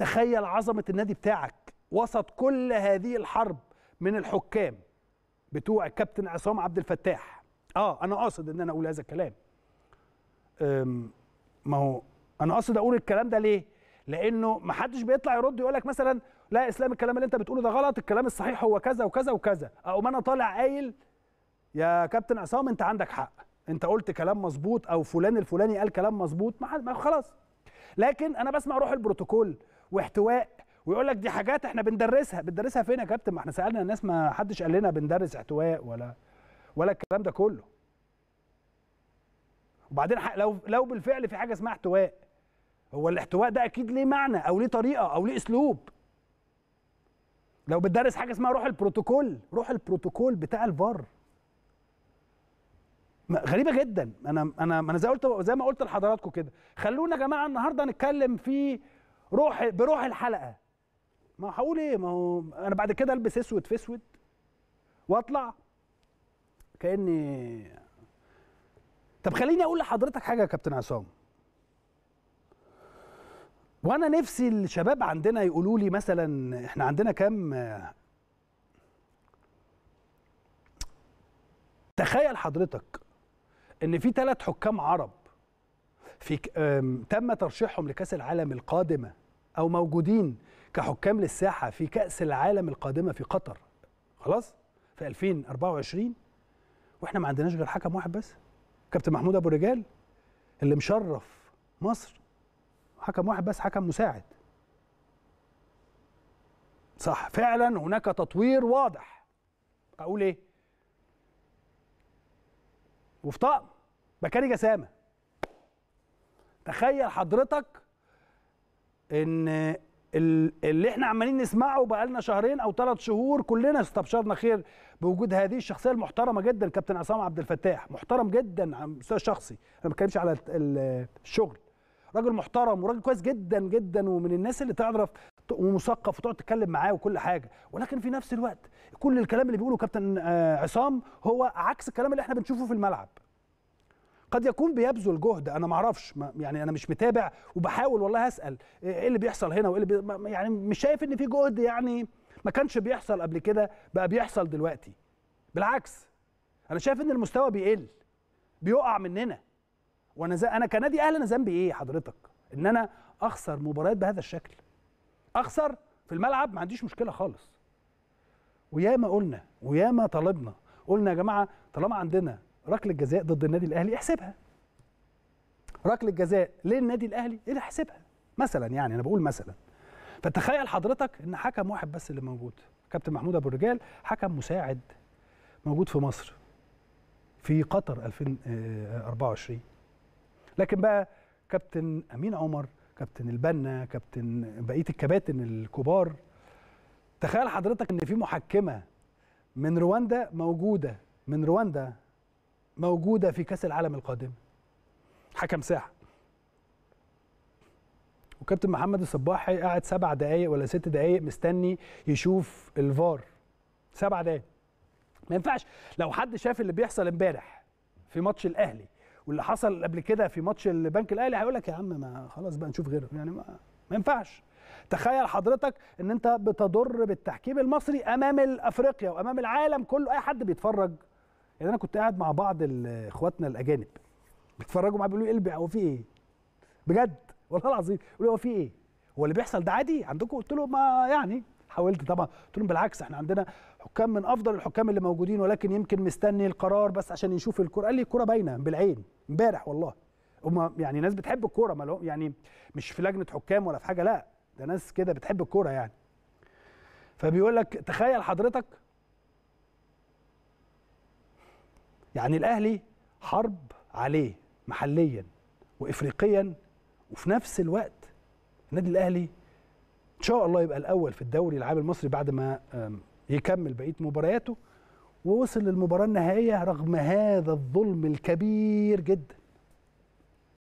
تخيل عظمه النادي بتاعك وسط كل هذه الحرب من الحكام بتوع الكابتن عصام عبد الفتاح اه انا قاصد ان انا اقول هذا الكلام ما هو انا قاصد اقول الكلام ده ليه لانه ما حدش بيطلع يرد يقول لك مثلا لا اسلام الكلام اللي انت بتقوله ده غلط الكلام الصحيح هو كذا وكذا وكذا اقوم انا طالع قايل يا كابتن عصام انت عندك حق انت قلت كلام مظبوط او فلان الفلاني قال كلام مظبوط ما خلاص لكن انا بسمع روح البروتوكول واحتواء ويقول لك دي حاجات احنا بندرسها بندرسها فين يا كابتن ما احنا سالنا الناس ما حدش قال لنا بندرس احتواء ولا ولا الكلام ده كله وبعدين لو لو بالفعل في حاجه اسمها احتواء هو الاحتواء ده اكيد ليه معنى او ليه طريقه او ليه اسلوب لو بتدرس حاجه اسمها روح البروتوكول روح البروتوكول بتاع الفار غريبه جدا انا انا انا زي ما قلت زي ما قلت لحضراتكم كده خلونا يا جماعه النهارده نتكلم في روح بروح الحلقه ما هقول ايه ما هو انا بعد كده البس اسود في اسود واطلع كاني طب خليني اقول لحضرتك حاجه يا كابتن عصام وانا نفسي الشباب عندنا يقولوا لي مثلا احنا عندنا كام تخيل حضرتك ان في ثلاث حكام عرب في تم ترشيحهم لكاس العالم القادمه او موجودين كحكام للساحه في كاس العالم القادمه في قطر خلاص في 2024 واحنا ما عندناش غير حكم واحد بس كابتن محمود ابو رجال اللي مشرف مصر حكم واحد بس حكم مساعد صح فعلا هناك تطوير واضح اقول ايه وفي طقم بكاري جسامه تخيل حضرتك ان اللي احنا عمالين نسمعه بقى لنا شهرين او ثلاث شهور كلنا استبشرنا خير بوجود هذه الشخصيه المحترمه جدا كابتن عصام عبد الفتاح محترم جدا على المستوى الشخصي انا ما بتكلمش على الشغل راجل محترم وراجل كويس جدا جدا ومن الناس اللي تعرف ومثقف وتقعد تتكلم معاه وكل حاجه ولكن في نفس الوقت كل الكلام اللي بيقوله كابتن آه، عصام هو عكس الكلام اللي احنا بنشوفه في الملعب قد يكون بيبذل جهد انا ما اعرفش يعني انا مش متابع وبحاول والله اسال ايه اللي بيحصل هنا وايه اللي بي... يعني مش شايف ان في جهد يعني ما كانش بيحصل قبل كده بقى بيحصل دلوقتي بالعكس انا شايف ان المستوى بيقل بيقع مننا وانا زي انا كنادي اهلي انا ذنبي ايه حضرتك ان انا اخسر مباريات بهذا الشكل اخسر في الملعب ما عنديش مشكله خالص وياما قلنا وياما طالبنا قلنا يا جماعه طالما عندنا ركله جزاء ضد النادي الاهلي احسبها ركله جزاء للنادي الاهلي ايه احسبها مثلا يعني انا بقول مثلا فتخيل حضرتك ان حكم واحد بس اللي موجود كابتن محمود ابو الرجال حكم مساعد موجود في مصر في قطر 2024 آه، لكن بقى كابتن امين عمر كابتن البنا كابتن بقيه الكباتن الكبار تخيل حضرتك ان في محكمه من رواندا موجوده من رواندا موجوده في كاس العالم القادم حكم ساعه وكابتن محمد الصباحي قاعد سبع دقايق ولا ست دقايق مستني يشوف الفار سبع دقايق ما ينفعش لو حد شاف اللي بيحصل امبارح في ماتش الاهلي واللي حصل قبل كده في ماتش البنك الاهلي هيقول لك يا عم ما خلاص بقى نشوف غيره يعني ما, ما ينفعش تخيل حضرتك ان انت بتضر بالتحكيم المصري امام الافريقيا وامام العالم كله اي حد بيتفرج يعني انا كنت قاعد مع بعض اخواتنا الاجانب بيتفرجوا معايا بيقولوا لي إيه هو في ايه؟ بجد والله العظيم بيقولوا هو في ايه؟ هو اللي بيحصل ده عادي عندكم؟ قلت له ما يعني حاولت طبعا قلت لهم بالعكس احنا عندنا حكام من افضل الحكام اللي موجودين ولكن يمكن مستني القرار بس عشان يشوف الكوره قال لي الكوره باينه بالعين امبارح والله هم يعني ناس بتحب الكوره مالهم يعني مش في لجنه حكام ولا في حاجه لا ده ناس كده بتحب الكوره يعني فبيقول لك تخيل حضرتك يعني الاهلي حرب عليه محليا وافريقيا وفي نفس الوقت النادي الاهلي ان شاء الله يبقى الاول في الدوري العام المصري بعد ما يكمل بقيه مبارياته ووصل للمباراه النهائيه رغم هذا الظلم الكبير جدا